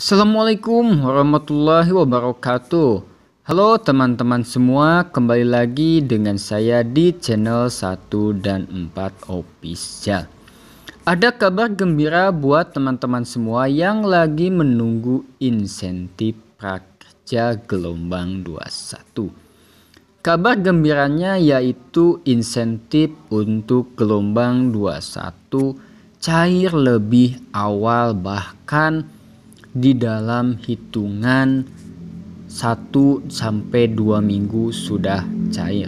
Assalamualaikum warahmatullahi wabarakatuh. Halo teman-teman semua, kembali lagi dengan saya di channel 1 dan 4 Official. Ada kabar gembira buat teman-teman semua yang lagi menunggu insentif prakerja gelombang 21. Kabar gembiranya yaitu insentif untuk gelombang 21 cair lebih awal bahkan di dalam hitungan 1 sampai 2 minggu sudah cair.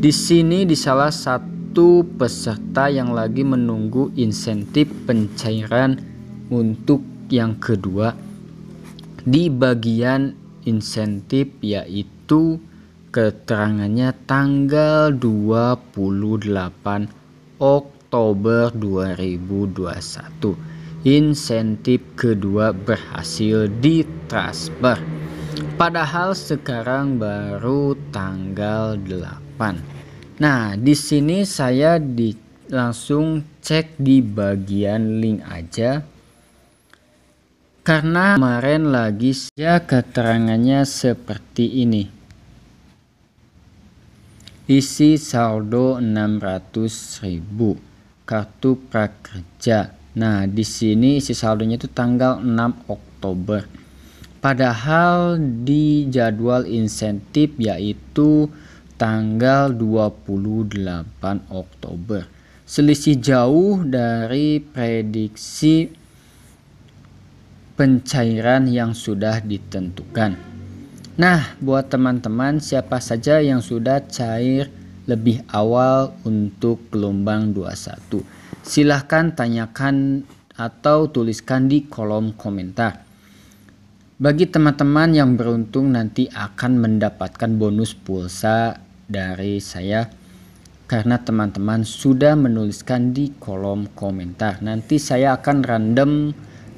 Di sini di salah satu peserta yang lagi menunggu insentif pencairan untuk yang kedua di bagian insentif yaitu keterangannya tanggal 28 Oktober 2021 insentif kedua berhasil ditransfer. Padahal sekarang baru tanggal 8. Nah, di sini saya di langsung cek di bagian link aja. Karena kemarin lagi ya keterangannya seperti ini. Isi saldo 600.000 kartu prakerja Nah, di sini isi saldonya itu tanggal 6 Oktober. Padahal di jadwal insentif yaitu tanggal 28 Oktober. Selisih jauh dari prediksi pencairan yang sudah ditentukan. Nah, buat teman-teman siapa saja yang sudah cair lebih awal untuk gelombang 21 Silahkan tanyakan atau tuliskan di kolom komentar. Bagi teman-teman yang beruntung nanti akan mendapatkan bonus pulsa dari saya karena teman-teman sudah menuliskan di kolom komentar. Nanti saya akan random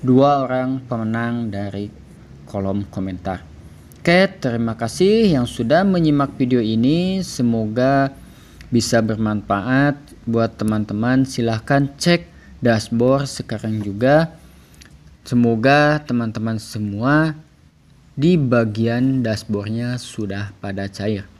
dua orang pemenang dari kolom komentar. Oke, terima kasih yang sudah menyimak video ini. Semoga bisa bermanfaat buat teman-teman silahkan cek dashboard sekarang juga semoga teman-teman semua di bagian dashboardnya sudah pada cair